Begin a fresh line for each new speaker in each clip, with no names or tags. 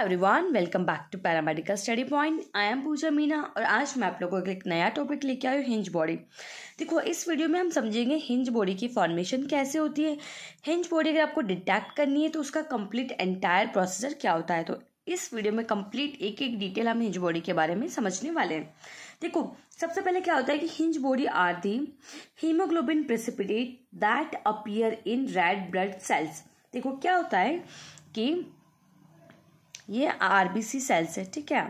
Everyone welcome back to paramedical study point I am Pooja Meena और आज मैं आप लोगों को एक नया टॉपिक लेके आई हूँ हिंज बॉडी देखो इस वीडियो में हम समझेंगे हिंज बॉडी की फॉर्मेशन कैसे होती है हिंज बॉडी अगर आपको डिटेक्ट करनी है तो उसका कंप्लीट एंटायर प्रोसीजर क्या होता है तो इस वीडियो में कंप्लीट एक एक डिटेल हम हिंज बॉडी के बारे में समझने वाले हैं देखो सबसे पहले क्या होता है कि Heinz body are the haemoglobin precipitate that appear in red blood cells देखो क्या होता है कि ये आरबीसी सेल्स है ठीक है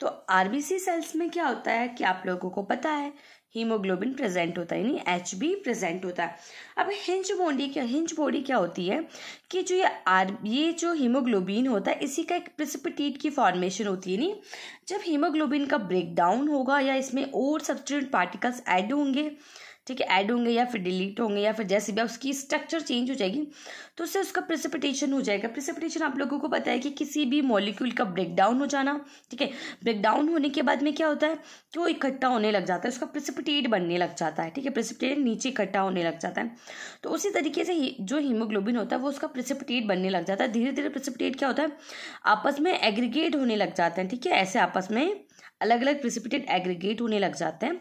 तो आरबीसी सेल्स में क्या होता है कि आप लोगों को पता है हीमोग्लोबिन प्रेजेंट होता है यानी एच बी प्रेजेंट होता है अब हिंज बॉडी क्या हिंज बॉडी क्या होती है कि जो ये आर ये जो हीमोग्लोबिन होता है इसी का एक प्रिसिपिटेट की फॉर्मेशन होती है नहीं जब हीमोग्लोबिन का ब्रेकडाउन होगा या इसमें और सब्सिडेंट पार्टिकल्स ऐड होंगे ठीक है ऐड होंगे या फिर डिलीट होंगे या फिर जैसे भी उसकी स्ट्रक्चर चेंज हो जाएगी तो उससे उसका प्रिसिपिटेशन हो जाएगा प्रिसिपिटेशन आप लोगों को पता है कि किसी भी मॉलिक्यूल का ब्रेकडाउन हो जाना ठीक है ब्रेकडाउन होने के बाद में क्या होता है कि वो इकट्ठा होने लग जाता है उसका प्रिसिपिटेट बनने लग जाता है ठीक है प्रिसिपिटेट नीचे इकट्ठा होने लग जाता है तो उसी तरीके से जो हीमोग्लोबिन होता है वो उसका प्रिसिपिटेट बनने लग जाता है धीरे धीरे प्रिसिपिटेट क्या होता है आपस में एग्रीगेट होने लग जाते हैं ठीक है ऐसे आपस में अलग अलग प्रिसिपिटेट एग्रीगेट होने लग जाते हैं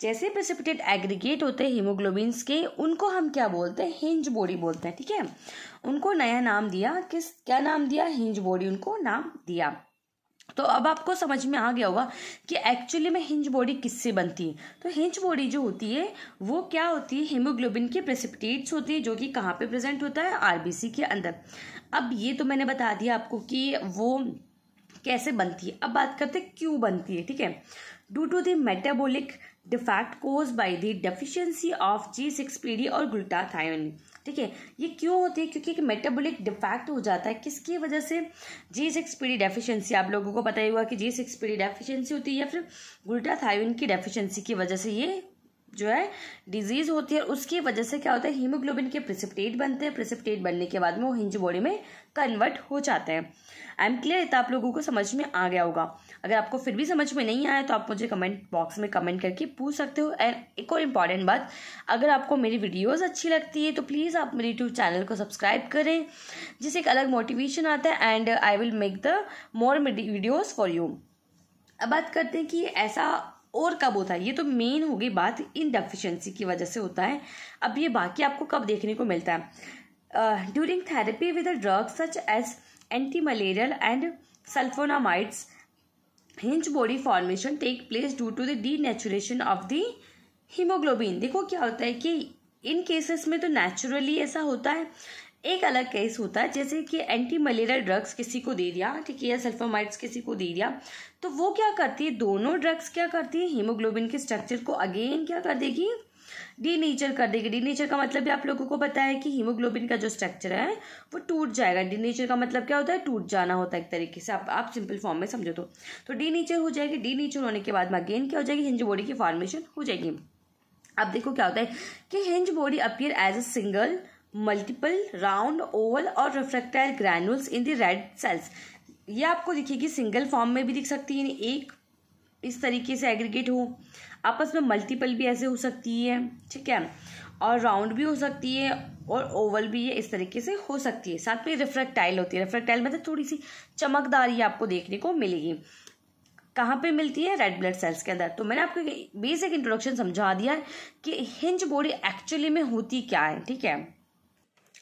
जैसे प्रेसिपिटेट एग्रीगेट होते हैं हीमोग्लोबिन्स के उनको हम क्या बोलते हैं हिंज बॉडी बोलते हैं ठीक है थीके? उनको नया नाम दिया किस क्या नाम दिया हिंज बॉडी उनको नाम दिया तो अब आपको समझ में आ गया होगा कि एक्चुअली में हिंज बॉडी किससे बनती है तो हिंज बॉडी जो होती है वो क्या होती है हीमोग्लोबिन के प्रेसिपिटेट्स होती है जो कि कहाँ पे प्रेजेंट होता है आरबीसी के अंदर अब ये तो मैंने बता दिया आपको कि वो कैसे बनती है अब बात करते हैं क्यों बनती है ठीक है due to the metabolic defect caused by the deficiency of D और glutathione ठीक है ये क्यों होती है क्योंकि एक मेटाबोलिक डिफेक्ट हो जाता है किसकी वजह से G six P D deficiency आप लोगों को पता ही हुआ कि G six P D deficiency होती है या फिर ग्लूटाथायोन की डेफिशियंसी की वजह से ये जो है डिजीज होती है उसकी वजह से क्या होता है हीमोग्लोबिन के प्रिसिप्टेट बनते हैं प्रिसिप्टेट बनने के बाद में वो हिंज बॉडी में कन्वर्ट हो जाते हैं आई एम क्लियर इतना आप लोगों को समझ में आ गया होगा अगर आपको फिर भी समझ में नहीं आया तो आप मुझे कमेंट बॉक्स में कमेंट करके पूछ सकते हो एंड एक और इम्पॉर्टेंट बात अगर आपको मेरी वीडियोज़ अच्छी लगती है तो प्लीज़ आप मेरे यूट्यूब चैनल को सब्सक्राइब करें जिससे एक अलग मोटिवेशन आता है and I will make the more videos for you अब बात करते हैं कि ऐसा और कब होता है ये तो मेन होगी बात इन डेफिशिएंसी की वजह से होता है अब ये बाकी आपको कब देखने को मिलता है during therapy with a drug such as anti malarial and sulphonamides Heinz body formation take place due to the naturation of the haemoglobin देखो क्या होता है कि इन केसेस में तो नेचुरली ऐसा होता है एक अलग केस होता है जैसे कि एंटी मलेरिया ड्रग्स किसी को दे दिया ठीक है सल्फामाइड्स किसी को दे दिया तो वो क्या करती है दोनों ड्रग्स क्या करती है हीमोग्लोबिन के स्ट्रक्चर को अगेन क्या कर देगी डीनेचर कर देगी डीनेचर का मतलब भी आप लोगों को पता है कि हीमोग्लोबिन का जो स्ट्रक्चर है वो टूट जाएगा डीनेचर का मतलब क्या होता है टूट जाना होता है एक तरीके से आप आप सिंपल फॉर्म में समझो तो तो डीनेचर हो जाएगी डीनेचर होने के बाद में अगेन क्या हो जाएगी हिंज बॉडी की फॉर्मेशन हो जाएगी अब देखो क्या होता है कि Heinz body appear as a single multiple round oval और refractile granules in the red cells ये आपको दिखेगी सिंगल फॉर्म में भी दिख सकती है एक इस तरीके से एग्रीगेट हो आपस में मल्टीपल भी ऐसे हो सकती है ठीक है और राउंड भी हो सकती है और ओवल भी ये इस तरीके से हो सकती है साथ में रिफ्रेक्टाइल होती है रिफ्रेक्टाइल मतलब तो थोड़ी सी चमकदार ये आपको देखने को मिलेगी कहाँ पे मिलती है रेड ब्लड सेल्स के अंदर तो मैंने आपको बेसिक इंट्रोडक्शन समझा दिया कि हिंज बॉडी एक्चुअली में होती क्या है ठीक है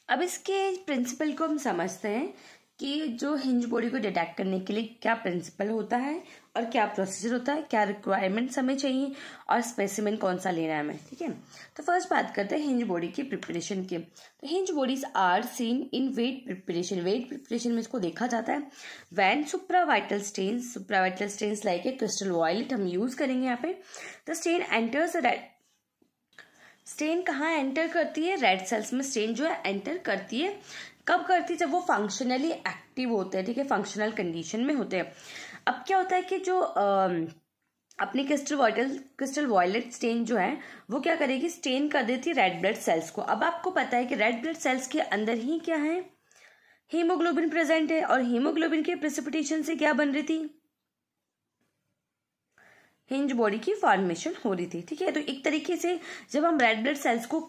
अब इसके प्रिंसिपल को हम समझते हैं कि जो हिंज बॉडी को डिटेक्ट करने के लिए क्या प्रिंसिपल होता है और क्या प्रोसीजर होता है क्या रिक्वायरमेंट्स हमें चाहिए और स्पेसिमिन कौन सा लेना है हमें ठीक है तो फर्स्ट बात करते हैं हिंज बॉडी की प्रिपरेशन की तो Heinz bodies are seen in wet preparation wet preparation में इसको देखा जाता है when supravital stain supravital stains like a crystal violet हम यूज करेंगे यहाँ पे द स्टेन एंटर्स स्टेन कहाँ एंटर करती है रेड सेल्स में स्टेन जो है एंटर करती है कब करती है जब वो फंक्शनली एक्टिव होते हैं ठीक है फंक्शनल कंडीशन में होते हैं अब क्या होता है कि जो आ, अपनी crystal vital crystal violet stain जो है वो क्या करेगी स्टेन कर देती है रेड ब्लड सेल्स को अब आपको पता है कि रेड ब्लड सेल्स के अंदर ही क्या है हीमोग्लोबिन प्रेजेंट है और हीमोग्लोबिन के प्रेसिपिटेशन से क्या बन रही थी हिंज बॉडी की फॉर्मेशन हो रही थी ठीक है तो एक तरीके से जब हम रेड ब्लड सेल्स को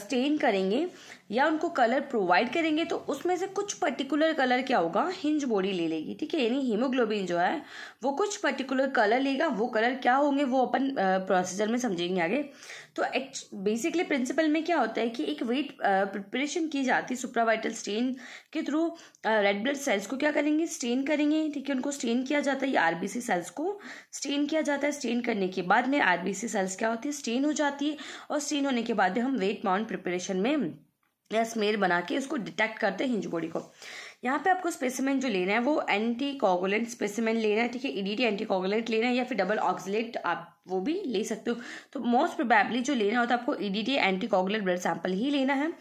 स्टेन करेंगे या उनको कलर प्रोवाइड करेंगे तो उसमें से कुछ पर्टिकुलर कलर क्या होगा हिंज बॉडी ले लेगी ठीक है यानी हीमोग्लोबिन जो है वो कुछ पर्टिकुलर कलर लेगा वो कलर क्या होंगे वो अपन प्रोसीजर में समझेंगे आगे तो बेसिकली प्रिंसिपल में क्या होता है कि एक वेट प्रिपरेशन की जाती है सुप्रावाइटल स्टेन के थ्रू रेड ब्लड सेल्स को क्या करेंगे स्टेन करेंगे ठीक है उनको स्टेन किया जाता है या आरबीसी सेल्स को स्टेन किया जाता है स्टेन करने के बाद में आरबीसी सेल्स क्या होती है स्टेन हो जाती है और स्टेन होने के बाद हम वेट माउंट प्रिपरेशन में या स्मेल बना के उसको डिटेक्ट करते हैं हिंज बॉडी को यहाँ पे आपको स्पेसिमेंट जो लेना है वो एंटी कॉगुलेंट स्पेसिमेंट लेना है ठीक है ईडीटी एंटी कॉगुलेंट लेना है या फिर डबल ऑक्सीट आप वो भी ले सकते हो तो मोस्ट प्रोबेबली जो लेना होता है आपको EDT anti coagulant blood sample ही लेना है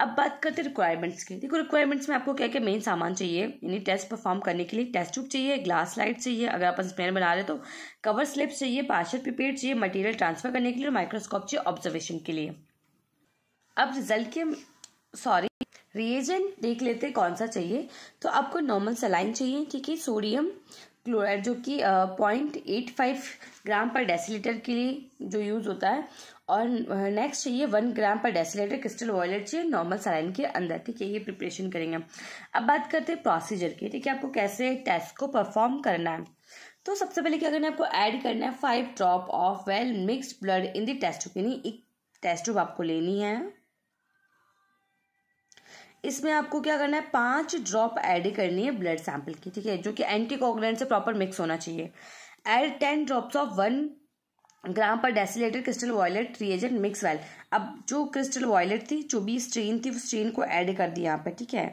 अब बात करते हैं रिक्वायरमेंट्स की देखो रिक्वायरमेंट्स में आपको क्या क्या मेन सामान चाहिए यानी टेस्ट परफॉर्म करने के लिए टेस्ट ट्यूब चाहिए ग्लास लाइट चाहिए अगर आप स्मेल बना रहे तो कवर स्लिप चाहिए पार्शल प्रिपेयर चाहिए मटेरियल ट्रांसफर करने के लिए माइक्रोस्कोप चाहिए ऑब्जर्वेशन के लिए अब रिजल्ट के सॉरी रिएजेंट देख लेते कौन सा चाहिए तो आपको नॉर्मल सलाइन चाहिए ठीक है सोडियम क्लोराइड जो कि point eight five gram per decilitre के लिए जो यूज़ होता है और नेक्स्ट चाहिए one gram per decilitre crystal violet चाहिए नॉर्मल सलाइन के अंदर ठीक है ये प्रिपरेशन करेंगे अब बात करते हैं प्रोसीजर की ठीक है आपको कैसे टेस्ट को परफॉर्म करना है तो सबसे पहले क्या करना है आपको ऐड करना है five drop of well mix blood in the test यानी एक टेस्ट आपको लेनी है इसमें आपको क्या करना है पांच ड्रॉप ऐड करनी है ब्लड सैंपल की ठीक है जो कि एंटीकोगुलेंट से प्रॉपर मिक्स होना चाहिए add ten drops of one gram per decilitre crystal violet reagent mix well अब जो क्रिस्टल वॉयलेट थी जो भी स्ट्रेन थी उस स्ट्रेन को ऐड कर दिया यहाँ पे ठीक है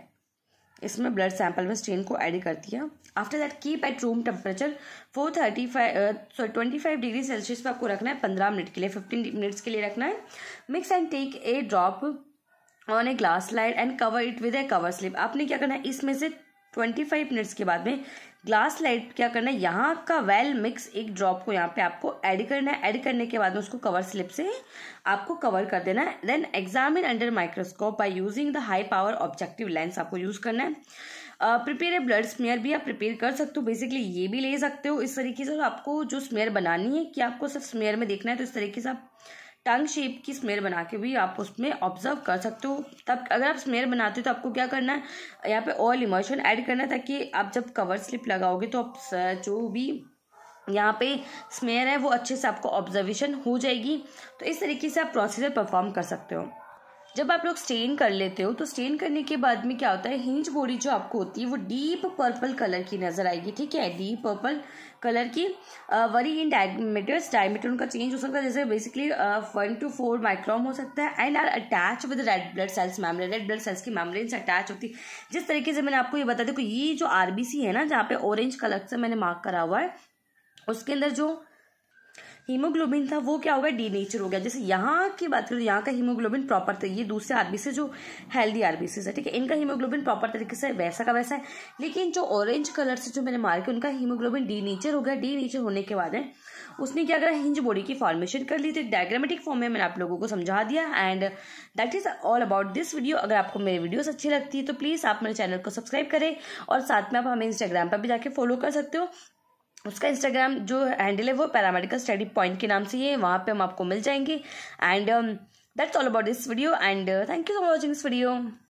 इसमें ब्लड सैंपल में स्ट्रेन को ऐड कर दिया after that keep at room temperature four thirty five sorry twenty five degree Celsius पर आपको रखना है पंद्रह मिनट के लिए फिफ्टीन मिनट्स के लिए रखना है mix and take a drop on a glass slide and cover it with a cover slip आपने क्या करना है इसमें से ट्वेंटी फाइव मिनट्स के बाद में ग्लास लाइट क्या करना है यहाँ का वेल मिक्स एक ड्रॉप को यहाँ पे आपको ऐड करना है ऐड करने के बाद में उसको कवर स्लिप से आपको कवर कर देना है then examine under microscope by using the high power objective lens आपको यूज करना है प्रिपेयर ए ब्लड स्मेयर भी आप प्रिपेयर कर सकते हो बेसिकली ये भी ले सकते हो इस तरीके से तो आपको जो स्मेयर बनानी है कि आपको सिर्फ स्मेयर में देखना है तो इस तरीके से आप टंग शेप की स्मेल बना के भी आप उसमें ऑब्जर्व कर सकते हो तब अगर आप स्मेल बनाते हो तो आपको क्या करना है यहाँ पे ऑयल इमोशन ऐड करना है ताकि आप जब कवर स्लिप लगाओगे तो आप जो भी यहाँ पे स्मेयर है वो अच्छे से आपको ऑब्जर्वेशन हो जाएगी तो इस तरीके से आप प्रोसीजर परफॉर्म कर सकते हो जब आप लोग स्टेन कर लेते हो तो स्टेन करने के बाद में क्या होता है हिंज बोरी जो आपको होती है वो डीप पर्पल कलर की नज़र आएगी ठीक है डीप पर्पल कलर की वरी इन डायमीटर्स डायमीटर उनका चेंज हो सकता है जैसे basically one two four micron हो सकता है and are attach with red blood cells membrane red blood cells की मैमरे से अटैच होती है जिस तरीके से मैंने आपको ये बता देखो ये जो आरबीसी है ना जहाँ पे ऑरेंज कलर से मैंने मार्क करा हुआ है उसके अंदर जो हीमोग्लोबिन था वो क्या हो गया डी नेचर हो गया जैसे यहाँ की बात करें यहाँ का हीमोग्लोबिन प्रॉपर था तो ये दूसरे आरबीसी जो हेल्दी आरबीसी है ठीक है इनका हीमोग्लोबिन प्रॉपर तरीके से वैसा का वैसा है लेकिन जो ऑरेंज कलर से जो मैंने मारे उनका हीमोग्लोबिन डी नेचर हो गया डी नेचर होने के बाद है उसने क्या करा हिंज बॉडी की फॉर्मेशन कर ली थी डायग्रामेटिक फॉर्म में मैंने आप लोगों को समझा दिया and that is all about this video अगर आपको मेरी वीडियोस अच्छी लगती है तो प्लीज़ आप मेरे चैनल को सब्सक्राइब करें और साथ में आप हमें इंस्टाग्राम पर भी जाके फॉलो कर सकते हो उसका इंस्टाग्राम जो हैंडल है वो पैरामेडिकल स्टडी पॉइंट के नाम से ही है वहाँ पे हम आपको मिल जाएंगे and that's all about this video and thank you for watching this video